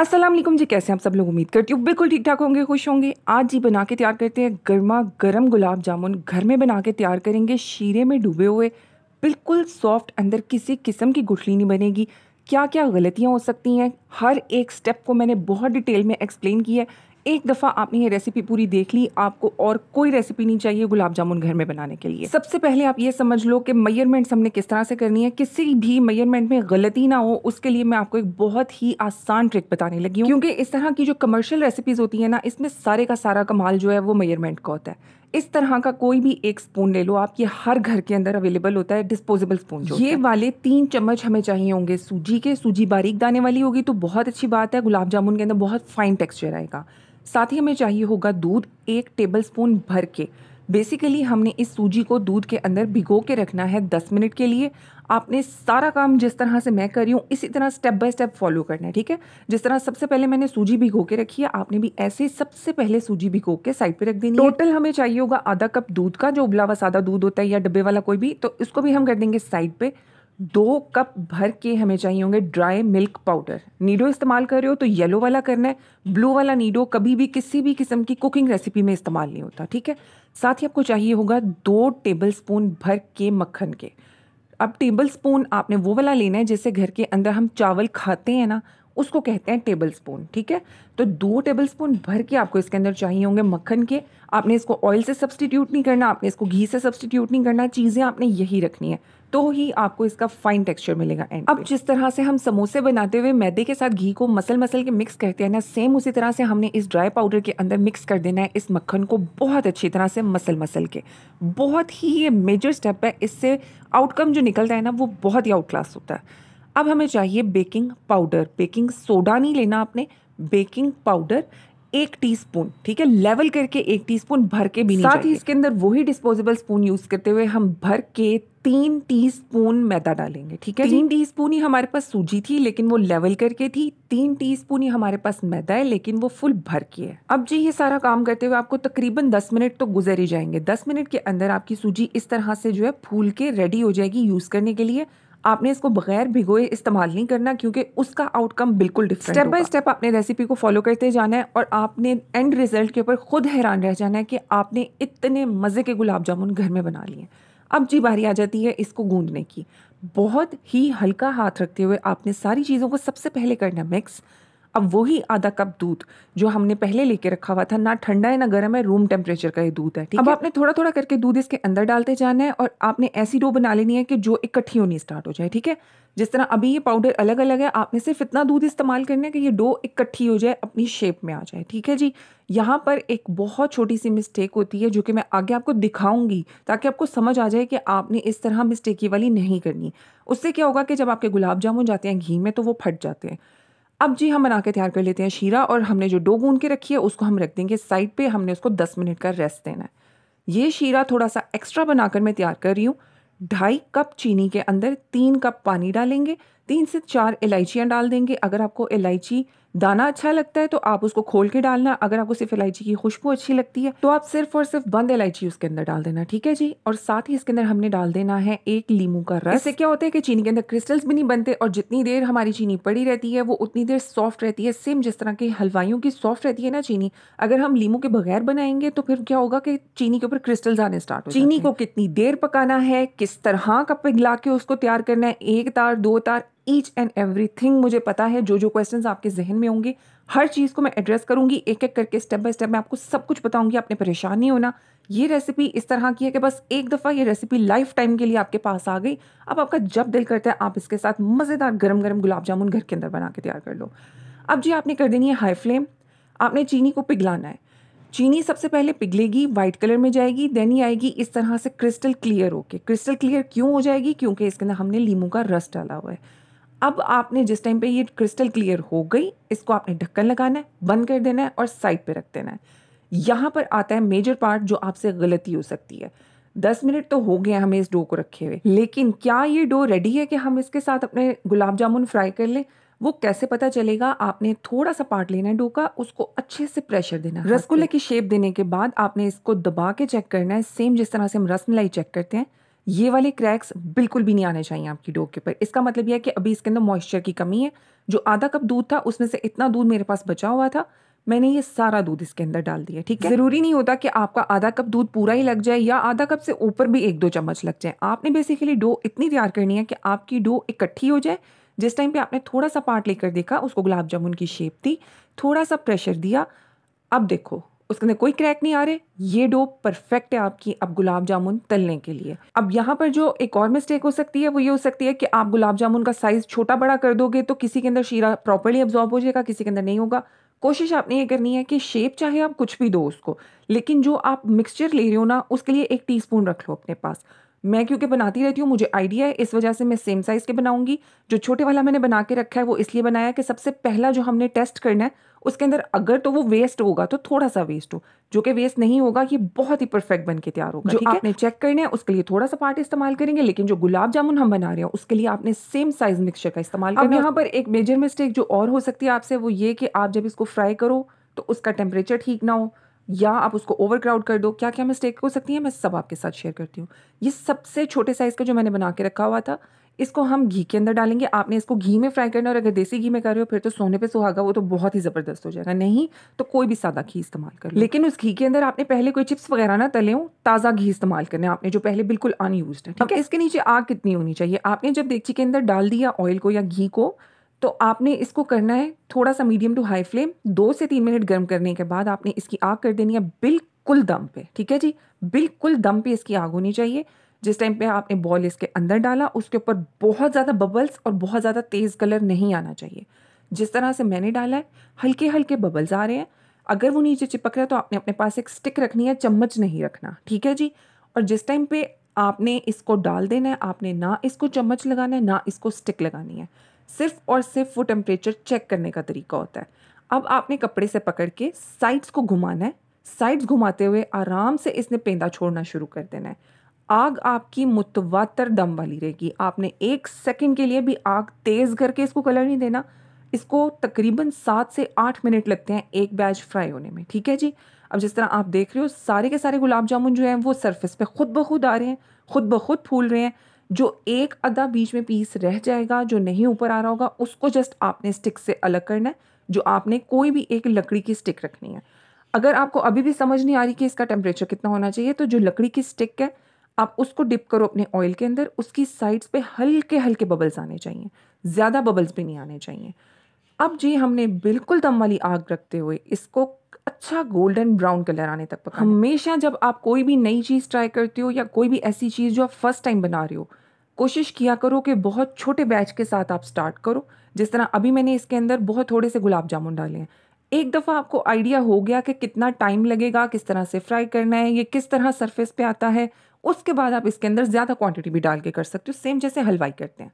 असलम जी कैसे हैं आप सब लोग उम्मीद करती हूँ बिल्कुल ठीक ठाक होंगे खुश होंगे आज जी बना के तैयार करते हैं गर्मा गर्म गुलाब जामुन घर में बना के तैयार करेंगे शीरे में डूबे हुए बिल्कुल सॉफ्ट अंदर किसी किस्म की गुठली नहीं बनेगी क्या क्या गलतियाँ हो सकती हैं हर एक स्टेप को मैंने बहुत डिटेल में एक्सप्लेन किया है एक दफ़ा आपने ये रेसिपी पूरी देख ली आपको और कोई रेसिपी नहीं चाहिए गुलाब जामुन घर में बनाने के लिए सबसे पहले आप ये समझ लो कि मयरमेंट्स हमने किस तरह से करनी है किसी भी मयरमेंट में गलती ना हो उसके लिए मैं आपको एक बहुत ही आसान ट्रिक बताने लगी हूँ क्योंकि इस तरह की जो कमर्शियल रेसिपीज़ होती है ना इसमें सारे का सारा कमाल जो है वो मयरमेंट का होता है इस तरह का कोई भी एक स्पून ले लो आप ये हर घर के अंदर अवेलेबल होता है डिस्पोजेबल स्पून जो ये वाले तीन चम्मच हमें चाहिए होंगे सूजी के सूजी बारीक दाने वाली होगी तो बहुत अच्छी बात है गुलाब जामुन के अंदर बहुत फाइन टेक्स्चर आएगा साथ ही हमें चाहिए होगा दूध एक टेबल स्पून भर के बेसिकली हमने इस सूजी को दूध के अंदर भिगो के रखना है दस मिनट के लिए आपने सारा काम जिस तरह से मैं कर रही हूँ इसी तरह स्टेप बाय स्टेप फॉलो करना है ठीक है जिस तरह सबसे पहले मैंने सूजी भिगो के रखी है आपने भी ऐसे सबसे पहले सूजी भिगो के साइड पे रख देनी टोटल हमें चाहिए होगा आधा कप दूध का जो उबला हुआ सादा दूध होता है या डब्बे वाला कोई भी तो इसको भी हम कर देंगे साइड पे दो कप भर के हमें चाहिए होंगे ड्राई मिल्क पाउडर नीडो इस्तेमाल कर रहे हो तो येलो वाला करना है ब्लू वाला नीडो कभी भी किसी भी किस्म की कुकिंग रेसिपी में इस्तेमाल नहीं होता ठीक है साथ ही आपको चाहिए होगा दो टेबल स्पून भर के मक्खन के अब टेबल स्पून आपने वो वाला लेना है जैसे घर के अंदर हम चावल खाते हैं ना उसको कहते हैं टेबल स्पून ठीक है तो दो टेबल स्पून भर के आपको इसके अंदर चाहिए होंगे मक्खन के आपने इसको ऑयल से सब्सटीट्यूट नहीं करना आपने इसको घी से सब्सटीट्यूट नहीं करना चीज़ें आपने यही रखनी है तो ही आपको इसका फाइन टेक्सचर मिलेगा एंड अब जिस तरह से हम समोसे बनाते हुए मैदे के साथ घी को मसल मसल के मिक्स करते हैं ना सेम उसी तरह से हमने इस ड्राई पाउडर के अंदर मिक्स कर देना है इस मक्खन को बहुत अच्छी तरह से मसल मसल के बहुत ही ये मेजर स्टेप है इससे आउटकम जो निकलता है ना वो बहुत ही आउट क्लास होता है अब हमें चाहिए बेकिंग पाउडर बेकिंग सोडा नहीं लेना आपने बेकिंग पाउडर एक टीस्पून ठीक है लेवल करके एक टीस्पून भर के भी साथ ही इसके अंदर वही डिस्पोजेबल स्पून यूज करते हुए हम भर के तीन टीस्पून मैदा डालेंगे ठीक है तीन टीस्पून ही हमारे पास सूजी थी लेकिन वो लेवल करके थी तीन टीस्पून ही हमारे पास मैदा है लेकिन वो फुल भर के है अब जी ये सारा काम करते हुए आपको तकरीबन दस मिनट तो गुजर ही जाएंगे दस मिनट के अंदर आपकी सूजी इस तरह से जो है फूल के रेडी हो जाएगी यूज करने के लिए आपने इसको बगैर भिगोए इस्तेमाल नहीं करना क्योंकि उसका आउटकम बिल्कुल डिफरेंट स्टेप बाय स्टेप आपने रेसिपी को फॉलो करते जाना है और आपने एंड रिजल्ट के ऊपर खुद हैरान रह जाना है कि आपने इतने मज़े के गुलाब जामुन घर में बना लिए अब जी बारी आ जाती है इसको गूंदने की बहुत ही हल्का हाथ रखते हुए आपने सारी चीज़ों को सबसे पहले करना मिक्स अब वही आधा कप दूध जो हमने पहले लेके रखा हुआ था ना ठंडा है ना गर्म है रूम टेम्परेचर का ये दूध है ठीक अब है? आपने थोड़ा थोड़ा करके दूध इसके अंदर डालते जाना है और आपने ऐसी डो बना लेनी है कि जो इकट्ठी होनी स्टार्ट हो जाए ठीक है जिस तरह अभी ये पाउडर अलग अलग है आपने सिर्फ इतना दूध इस्तेमाल करना है कि ये डो इकट्ठी हो जाए अपनी शेप में आ जाए ठीक है जी यहाँ पर एक बहुत छोटी सी मिस्टेक होती है जो कि मैं आगे आपको दिखाऊंगी ताकि आपको समझ आ जाए कि आपने इस तरह मिस्टेक वाली नहीं करनी उससे क्या होगा कि जब आपके गुलाब जामुन जाते हैं घी में तो वो फट जाते हैं अब जी हम बना के तैयार कर लेते हैं शीरा और हमने जो डो गूंद के रखी है उसको हम रख देंगे साइड पे हमने उसको 10 मिनट का रेस्ट देना है ये शीरा थोड़ा सा एक्स्ट्रा बनाकर मैं तैयार कर रही हूँ ढाई कप चीनी के अंदर तीन कप पानी डालेंगे तीन से चार इलायचियाँ डाल देंगे अगर आपको इलायची दाना अच्छा लगता है तो आप उसको खोल के डालना अगर आपको सिर्फ इलायची की खुशबू अच्छी लगती है तो आप सिर्फ और सिर्फ बंद इलायची उसके अंदर डाल देना ठीक है जी और साथ ही इसके अंदर हमने डाल देना है एक लीमू का रस इससे क्या होता है कि चीनी के अंदर क्रिस्टल्स भी नहीं बनते और जितनी देर हमारी चीनी पड़ी रहती है वो उतनी देर सॉफ्ट रहती है सेम जिस तरह की हलवाइयों की सॉफ्ट रहती है ना चीनी अगर हम लीमू के बगैर बनाएंगे तो फिर क्या होगा कि चीनी के ऊपर क्रिस्टल्स आने स्टार्ट हो चीनी को कितनी देर पकाना है किस तरह का पिघला के उसको तैयार करना है एक तार दो तार ईच एंड एवरीथिंग मुझे पता है जो जो क्वेश्चंस आपके जहन में होंगे हर चीज़ को मैं एड्रेस करूँगी एक एक करके स्टेप बाय स्टेप मैं आपको सब कुछ बताऊँगी आपने परेशान नहीं होना ये रेसिपी इस तरह की है कि बस एक दफ़ा ये रेसिपी लाइफ टाइम के लिए आपके पास आ गई अब आपका जब दिल करता है आप इसके साथ मज़ेदार गर्म गर्म गुलाब जामुन घर के अंदर बना के तैयार कर लो अब जी आपने कर देनी है हाई फ्लेम आपने चीनी को पिघलाना है चीनी सबसे पहले पिघलेगी वाइट कलर में जाएगी देन ही आएगी इस तरह से क्रिस्टल क्लियर होके क्रिस्टल क्लियर क्यों हो जाएगी क्योंकि इसके अंदर हमने लीमू का रस डाला हुआ है अब आपने जिस टाइम पे ये क्रिस्टल क्लियर हो गई इसको आपने ढक्कन लगाना है बंद कर देना है और साइड पे रख देना है यहाँ पर आता है मेजर पार्ट जो आपसे गलती हो सकती है दस मिनट तो हो गए हमें इस डो को रखे हुए लेकिन क्या ये डो रेडी है कि हम इसके साथ अपने गुलाब जामुन फ्राई कर लें वो कैसे पता चलेगा आपने थोड़ा सा पार्ट लेना है डो का उसको अच्छे से प्रेशर देना रसगुल्ले की शेप देने के बाद आपने इसको दबा के चेक करना है सेम जिस तरह से हम रसमलाई चेक करते हैं ये वाले क्रैक्स बिल्कुल भी नहीं आने चाहिए आपकी डो के ऊपर इसका मतलब यह है कि अभी इसके अंदर मॉइस्चर की कमी है जो आधा कप दूध था उसमें से इतना दूध मेरे पास बचा हुआ था मैंने ये सारा दूध इसके अंदर डाल दिया ठीक है जरूरी नहीं होता कि आपका आधा कप दूध पूरा ही लग जाए या आधा कप से ऊपर भी एक दो चम्मच लग जाए आपने बेसिकली डो इतनी तैयार करनी है कि आपकी डो इकट्ठी हो जाए जिस टाइम पे आपने थोड़ा सा पार्ट लेकर देखा उसको गुलाब जामुन की शेप दी थोड़ा सा प्रेशर दिया अब देखो उसके अंदर कोई क्रैक नहीं आ रहे ये डो परफेक्ट है आपकी अब गुलाब जामुन तलने के लिए अब यहाँ पर जो एक और मिस्टेक हो सकती है वो ये हो सकती है कि आप गुलाब जामुन का साइज़ छोटा बड़ा कर दोगे तो किसी के अंदर शीरा प्रॉपरली अब्जॉर्ब हो जाएगा किसी के अंदर नहीं होगा कोशिश आपने ये करनी है कि शेप चाहे आप कुछ भी दो उसको लेकिन जो आप मिक्सचर ले रहे हो ना उसके लिए एक टी रख लो अपने पास मैं क्योंकि बनाती रहती हूँ मुझे आइडिया है इस वजह से मैं सेम साइज़ के बनाऊंगी जो छोटे वाला मैंने बना के रखा है वो इसलिए बनाया कि सबसे पहला जो हमने टेस्ट करना है उसके अंदर अगर तो वो वेस्ट होगा तो थोड़ा सा वेस्ट हो जो कि वेस्ट नहीं होगा ये बहुत ही परफेक्ट बन के तैयार होगा जो आपने चेक करने है उसके लिए थोड़ा सा पार्ट इस्तेमाल करेंगे लेकिन जो गुलाब जामुन हम बना रहे हैं उसके लिए आपने सेम साइज मिक्सचर का इस्तेमाल अब यहाँ पर एक मेजर मिस्टेक जो और हो सकती है आपसे वो ये कि आप जब इसको फ्राई करो तो उसका टेम्परेचर ठीक ना हो या आप उसको ओवर क्राउड कर दो क्या क्या मिस्टेक हो सकती है मैं सब आपके साथ शेयर करती हूँ ये सबसे छोटे साइज़ का जो मैंने बना के रखा हुआ था इसको हम घी के अंदर डालेंगे आपने इसको घी में फ्राई करना और अगर देसी घी में कर रहे हो फिर तो सोने पे सुहागा वो तो बहुत ही ज़बरदस्त हो जाएगा नहीं तो कोई भी सादा घी इस्तेमाल कर लेकिन उस घी के अंदर आपने पहले कोई चिप्स वगैरह ना तले हो ताज़ा घी इस्तेमाल करना है आपने जो पहले बिल्कुल अनयूज है ठीक है इसके नीचे आग कितनी होनी चाहिए आपने जब देखी के अंदर डाल दिया ऑयल को या घी को तो आपने इसको करना है थोड़ा सा मीडियम टू हाई फ्लेम दो से तीन मिनट गर्म करने के बाद आपने इसकी आग कर देनी है बिल्कुल दम पे ठीक है जी बिल्कुल दम पे इसकी आग होनी चाहिए जिस टाइम पे आपने बॉल इसके अंदर डाला उसके ऊपर बहुत ज़्यादा बबल्स और बहुत ज़्यादा तेज़ कलर नहीं आना चाहिए जिस तरह से मैंने डाला है हल्के हल्के बबल्स आ रहे हैं अगर वो नीचे चिपक रहा है तो आपने अपने पास एक स्टिक रखनी है चम्मच नहीं रखना ठीक है जी और जिस टाइम पे आपने इसको डाल देना है आपने ना इसको चम्मच लगाना है ना इसको स्टिक लगानी है सिर्फ और सिर्फ वो टेम्परेचर चेक करने का तरीका होता है अब आपने कपड़े से पकड़ के साइड्स को घुमाना है साइड्स घुमाते हुए आराम से इसने पेंदा छोड़ना शुरू कर देना है आग आपकी मुतवातर दम वाली रहेगी आपने एक सेकंड के लिए भी आग तेज़ करके इसको कलर नहीं देना इसको तकरीबन सात से आठ मिनट लगते हैं एक बैच फ्राई होने में ठीक है जी अब जिस तरह आप देख रहे हो सारे के सारे गुलाब जामुन जो हैं वो सरफेस पे खुद ब खुद आ रहे हैं खुद ब खुद फूल रहे हैं जो एक अदा बीच में पीस रह जाएगा जो नहीं ऊपर आ रहा होगा उसको जस्ट आपने स्टिक से अलग करना है जो आपने कोई भी एक लकड़ी की स्टिक रखनी है अगर आपको अभी भी समझ नहीं आ रही कि इसका टेम्परेचर कितना होना चाहिए तो जो लकड़ी की स्टिक है आप उसको डिप करो अपने ऑयल के अंदर उसकी साइड्स पे हल्के हल्के बबल्स आने चाहिए ज़्यादा बबल्स भी नहीं आने चाहिए अब जी हमने बिल्कुल दम वाली आग रखते हुए इसको अच्छा गोल्डन ब्राउन कलर आने तक पका हमेशा जब आप कोई भी नई चीज़ ट्राई करते हो या कोई भी ऐसी चीज़ जो आप फर्स्ट टाइम बना रहे हो कोशिश किया करो कि बहुत छोटे बैच के साथ आप स्टार्ट करो जिस तरह अभी मैंने इसके अंदर बहुत थोड़े से गुलाब जामुन डाले हैं एक दफ़ा आपको आइडिया हो गया कि कितना टाइम लगेगा किस तरह से फ्राई करना है ये किस तरह सरफेस पे आता है उसके बाद आप इसके अंदर ज़्यादा क्वांटिटी भी डाल के कर सकते हो सेम जैसे हलवाई करते हैं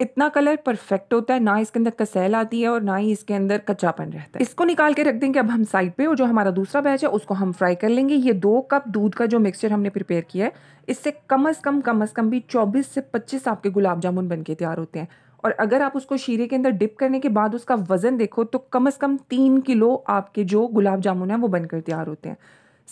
इतना कलर परफेक्ट होता है ना इसके अंदर कसैल आती है और ना ही इसके अंदर कच्चापन रहता है इसको निकाल के रख देंगे अब हम साइड पे और जो हमारा दूसरा बैच है उसको हम फ्राई कर लेंगे ये दो कप दूध का जो मिक्सचर हमने प्रिपेयर किया है इससे कम अज़ कम कम अज़ कम भी चौबीस से पच्चीस आपके गुलाब जामुन बन के तैयार होते हैं और अगर आप उसको शीरे के अंदर डिप करने के बाद उसका वज़न देखो तो कम अज़ कम तीन किलो आपके जो गुलाब जामुन है वो बनकर तैयार होते हैं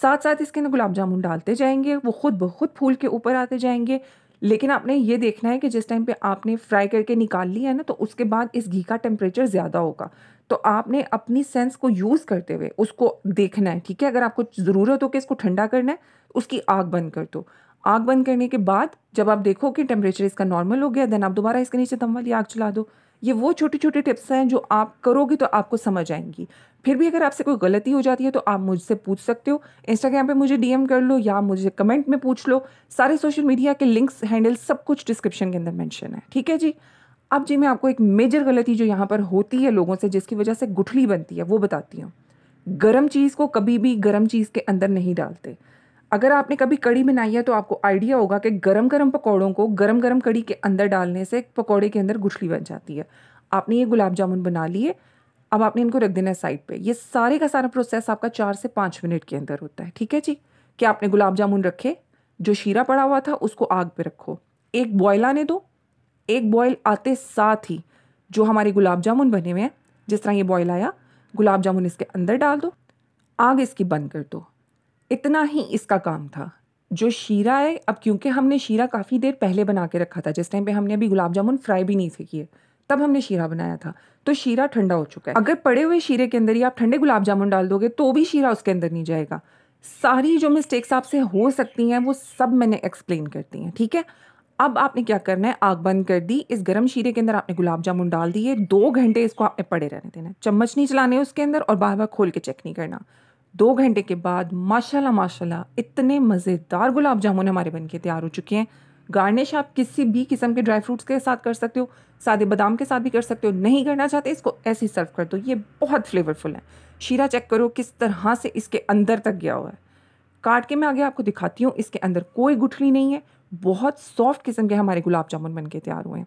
साथ साथ इसके अंदर गुलाब जामुन डालते जाएंगे वो खुद ब खुद फूल के ऊपर आते जाएंगे लेकिन आपने ये देखना है कि जिस टाइम पे आपने फ्राई करके निकाल लिया है ना तो उसके बाद इस घी का टेम्परेचर ज़्यादा होगा तो आपने अपनी सेंस को यूज़ करते हुए उसको देखना है ठीक है अगर आपको ज़रूरत हो कि इसको ठंडा करना है तो उसकी आग बंद कर दो आग बंद करने के बाद जब आप देखो कि टेम्परेचर इसका नॉर्मल हो गया देन आप दोबारा इसके नीचे दम वाली आग चला दो ये वो छोटी छोटी टिप्स हैं जो आप करोगे तो आपको समझ आएंगी फिर भी अगर आपसे कोई गलती हो जाती है तो आप मुझसे पूछ सकते हो इंस्टाग्राम पे मुझे डीएम कर लो या मुझे कमेंट में पूछ लो सारे सोशल मीडिया के लिंक्स हैंडल सब कुछ डिस्क्रिप्शन के अंदर मेंशन है ठीक है जी अब जी मैं आपको एक मेजर गलती जो यहाँ पर होती है लोगों से जिसकी वजह से गुठली बनती है वो बताती हूँ गर्म चीज़ को कभी भी गर्म चीज़ के अंदर नहीं डालते अगर आपने कभी कड़ी बनाई है तो आपको आइडिया होगा कि गरम गरम पकौड़ों को गरम गरम कड़ी के अंदर डालने से पकौड़े के अंदर गुठली बन जाती है आपने ये गुलाब जामुन बना लिए अब आपने इनको रख देना है साइड पे ये सारे का सारा प्रोसेस आपका चार से पाँच मिनट के अंदर होता है ठीक है जी कि आपने गुलाब जामुन रखे जो शीरा पड़ा हुआ था उसको आग पर रखो एक बॉयल आने दो एक बॉयल आते साथ ही जो हमारे गुलाब जामुन बने हुए हैं जिस तरह ये बॉयल आया गुलाब जामुन इसके अंदर डाल दो आग इसकी बंद कर दो इतना ही इसका काम था जो शीरा है अब क्योंकि हमने शीरा काफ़ी देर पहले बना के रखा था जिस टाइम पे हमने अभी गुलाब जामुन फ्राई भी नहीं थे किए तब हमने शीरा बनाया था तो शीरा ठंडा हो चुका है अगर पड़े हुए शीरे के अंदर ही आप ठंडे गुलाब जामुन डाल दोगे तो भी शीरा उसके अंदर नहीं जाएगा सारी जो मिस्टेक्स आपसे हो सकती हैं वो सब मैंने एक्सप्लेन कर दी हैं ठीक है अब आपने क्या करना है आग बंद कर दी इस गर्म शीरे के अंदर आपने गुलाब जामुन डाल दिए दो घंटे इसको आपने पड़े रहने देना चम्मच नहीं चलाने उसके अंदर और बार बार खोल के चेक नहीं करना दो घंटे के बाद माशाल्लाह माशाल्लाह इतने मज़ेदार गुलाब जामुन हमारे बन के तैयार हो चुके हैं गार्निश आप किसी भी किस्म के ड्राई फ्रूट्स के साथ कर सकते हो सादे बादाम के साथ भी कर सकते हो नहीं करना चाहते इसको ऐसे ही सर्व कर दो ये बहुत फ्लेवरफुल है शीरा चेक करो किस तरह से इसके अंदर तक गया हुआ है काट के मैं आगे आपको दिखाती हूँ इसके अंदर कोई गुठली नहीं है बहुत सॉफ्ट किस्म के हमारे गुलाब जामुन बन के तैयार हुए हैं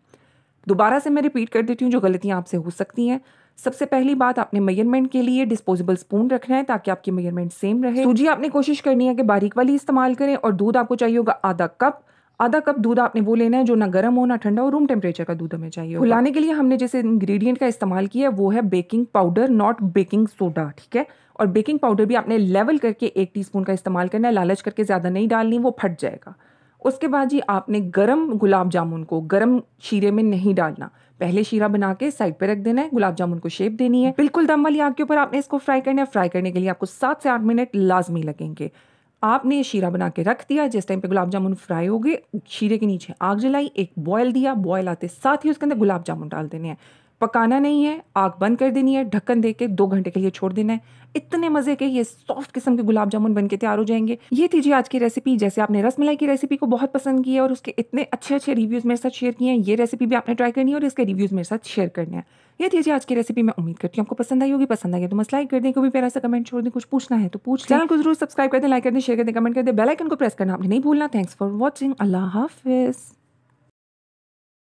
दोबारा से मैं रिपीट कर देती हूँ जो गलतियाँ आपसे हो सकती हैं सबसे पहली बात आपने मेजरमेंट के लिए डिस्पोजेबल स्पून रखना है ताकि आपकी मेजरमेंट सेम रहे सूजी आपने कोशिश करनी है कि बारीक वाली इस्तेमाल करें और दूध आपको चाहिए होगा आधा कप आधा कप दूध आपने वो लेना है जो ना गर्म हो ना ठंडा हो रूम टेम्परेचर का दूध हमें चाहिए खुलाने के लिए हमने जैसे इंग्रेडिएंट का इस्तेमाल किया है वो है baking powder not baking soda ठीक है और बेकिंग पाउडर भी आपने लेवल करके एक टीस्पून का इस्तेमाल करना है लालच करके ज़्यादा नहीं डालनी वो फट जाएगा उसके बाद जी आपने गरम गुलाब जामुन को गरम शीरे में नहीं डालना पहले शीरा बना के साइड पे रख देना है गुलाब जामुन को शेप देनी है बिल्कुल दम वाली आग के ऊपर आपने इसको फ्राई करना है फ्राई करने के लिए आपको सात से आठ मिनट लाजमी लगेंगे आपने ये शीरा बना के रख दिया जिस टाइम पे गुलाब जामुन फ्राई हो गए शीरे के नीचे आग जलाई एक बॉयल दिया बॉयल आते साथ ही उसके अंदर गुलाब जामुन डाल देने हैं पकाना नहीं है आग बंद कर देनी है ढक्कन दे के दो घंटे के लिए छोड़ देना है इतने मज़े के ये सॉफ्ट किस्म के गुलाब जामुन बनके तैयार हो जाएंगे ये थी जी आज की रेसिपी जैसे आपने रसमलाई की रेसिपी को बहुत पसंद की है और उसके इतने अच्छे अच्छे रिव्यूज़ मेरे साथ शेयर किए हैं ये रेसिपी भी आपने ट्राई करनी है और इसके रिव्यूज़ मेरे साथ शेयर करने हैं ये थी जी आज की रेसिपी मैं उम्मीद करती हूँ आपको पसंद आई होगी पसंद आई तो मस लाइक कर दें कोई प्यारा सा कमेंट छोड़ दें कुछ पूछना है तो पूछ चैनल को जरूर सब्सक्राइब कर दें लाइक कर दें शेयर कर दें कमेंट कर दें बेलाइकन को प्रेस करना आपने नहीं भूलना थैंक्स फॉर वॉचिंग अल्लाह हाफिज़